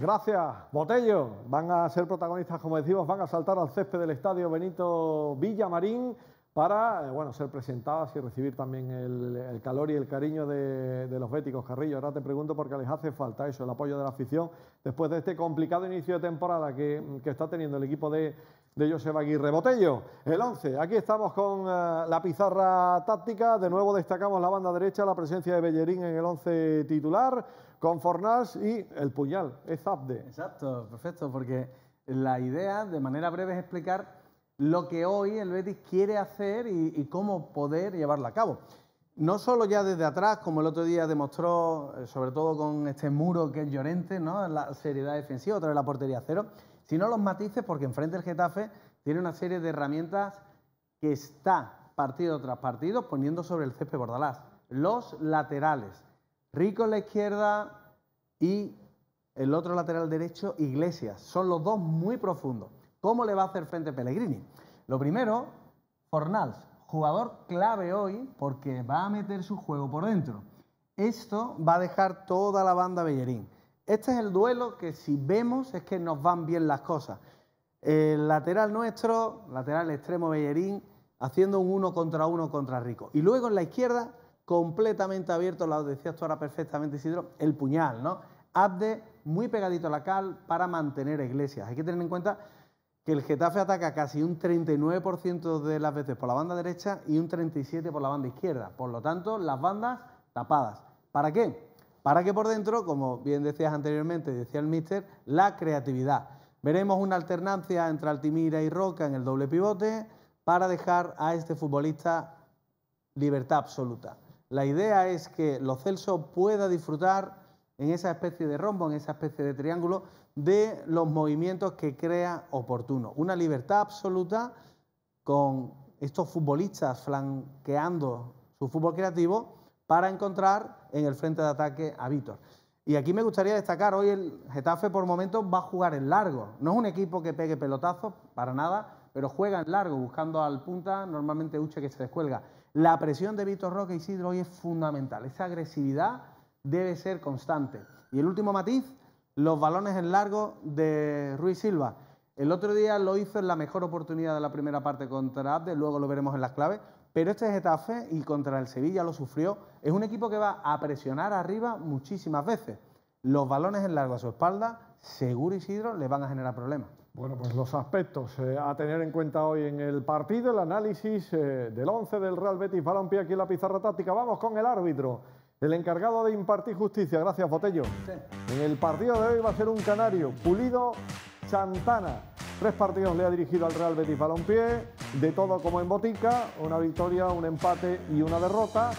Gracias, Botello. Van a ser protagonistas, como decimos, van a saltar al césped del estadio Benito Villamarín para eh, bueno, ser presentadas y recibir también el, calor y el cariño de, los béticos. Carrillo, ahora te pregunto porque les hace falta eso, el apoyo de la afición, después de este complicado inicio de temporada que, está teniendo el equipo de, Joseba Josep Aguirre. Botello, el 11. Aquí estamos con eh, la pizarra táctica. De nuevo destacamos la banda derecha, la presencia de Bellerín en el 11 titular, con Fornals y el puñal, es Zabde. Exacto, perfecto, porque la idea, de manera breve, es explicar lo que hoy el Betis quiere hacer y, cómo poder llevarlo a cabo. No solo ya desde atrás, como el otro día demostró, eh, sobre todo con este muro que es llorente, ¿no? la seriedad defensiva, otra vez la portería cero, sino los matices, porque enfrente el Getafe tiene una serie de herramientas que está partido tras partido poniendo sobre el césped Bordalás. Los laterales. Rico en la izquierda y el otro lateral derecho, Iglesias. Son los dos muy profundos. ¿Cómo le va a hacer frente Pellegrini? Lo primero, Fornals, jugador clave hoy porque va a meter su juego por dentro. Esto va a dejar toda la banda Bellerín. Este es el duelo que si vemos es que nos van bien las cosas. El lateral nuestro, lateral extremo Bellerín, haciendo un uno contra uno contra Rico. Y luego en la izquierda, completamente abierto, lo decías tú ahora perfectamente, Isidro, el puñal, ¿no? Abde muy pegadito a la cal para mantener a Iglesias. Hay que tener en cuenta que el Getafe ataca casi un 39% de las veces por la banda derecha y un 37% por la banda izquierda. Por lo tanto, las bandas tapadas. ¿Para qué? Para que por dentro, como bien decías anteriormente, decía el míster, la creatividad. Veremos una alternancia entre Altimira y Roca en el doble pivote para dejar a este futbolista libertad absoluta. La idea es que los Celso pueda disfrutar en esa especie de rombo, en esa especie de triángulo, de los movimientos que crea oportuno. Una libertad absoluta con estos futbolistas flanqueando su fútbol creativo para encontrar en el frente de ataque a Víctor. Y aquí me gustaría destacar, hoy el Getafe por momentos va a jugar en largo. No es un equipo que pegue pelotazos, para nada, pero juega en largo, buscando al punta, normalmente Uche que se descuelga. La presión de Víctor Roque y Sidro hoy es fundamental. Esa agresividad debe ser constante. Y el último matiz, los balones en largo de Ruiz Silva. El otro día lo hizo en la mejor oportunidad de la primera parte contra Abde, luego lo veremos en las claves, pero este es Getafe y contra el Sevilla lo sufrió. Es un equipo que va a presionar arriba muchísimas veces. Los balones en largo a su espalda, seguro Isidro, le van a generar problemas. Bueno, pues los aspectos eh, a tener en cuenta hoy en el partido, el análisis eh, del 11 del Real Betis Balompié aquí en la pizarra táctica. Vamos con el árbitro. El encargado de impartir justicia, gracias Botello. En el partido de hoy va a ser un canario, Pulido Santana. Tres partidos le ha dirigido al Real Betis Balompié, de todo como en botica, una victoria, un empate y una derrota.